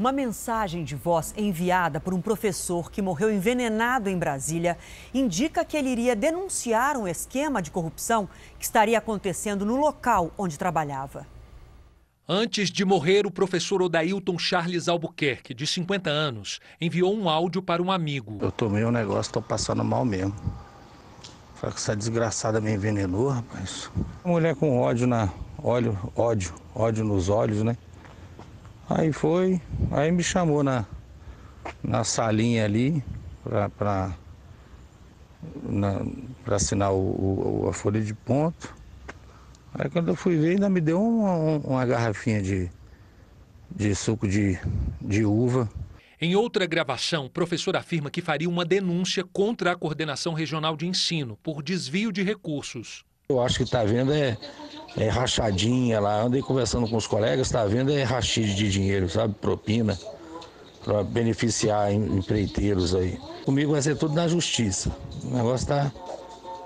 Uma mensagem de voz enviada por um professor que morreu envenenado em Brasília indica que ele iria denunciar um esquema de corrupção que estaria acontecendo no local onde trabalhava. Antes de morrer, o professor Odailton Charles Albuquerque, de 50 anos, enviou um áudio para um amigo. Eu tomei um negócio, estou passando mal mesmo. Só que essa desgraçada me envenenou, rapaz. Mulher com ódio na. Óleo, ódio, ódio nos olhos, né? Aí foi, aí me chamou na, na salinha ali para assinar o, o, a folha de ponto. Aí quando eu fui ver, ainda me deu uma, uma garrafinha de, de suco de, de uva. Em outra gravação, o professor afirma que faria uma denúncia contra a coordenação regional de ensino por desvio de recursos. Eu acho que está vendo é é, rachadinha lá. Andei conversando com os colegas, está vendo é rachide de dinheiro, sabe? Propina, para beneficiar empreiteiros aí. Comigo vai ser tudo na justiça. O negócio tá,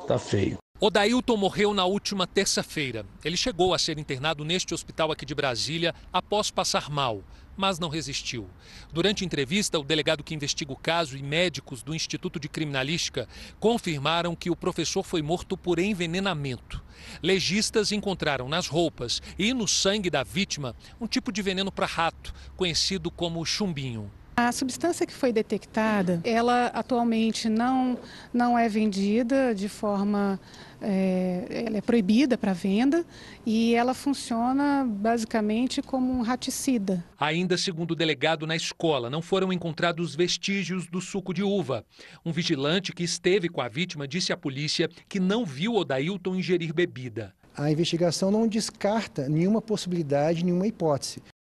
tá feio. Odailton morreu na última terça-feira. Ele chegou a ser internado neste hospital aqui de Brasília após passar mal mas não resistiu. Durante entrevista, o delegado que investiga o caso e médicos do Instituto de Criminalística confirmaram que o professor foi morto por envenenamento. Legistas encontraram nas roupas e no sangue da vítima um tipo de veneno para rato, conhecido como chumbinho. A substância que foi detectada, ela atualmente não, não é vendida de forma. É, ela é proibida para venda e ela funciona basicamente como um raticida. Ainda segundo o delegado na escola, não foram encontrados vestígios do suco de uva. Um vigilante que esteve com a vítima disse à polícia que não viu Odailton ingerir bebida a investigação não descarta nenhuma possibilidade, nenhuma hipótese.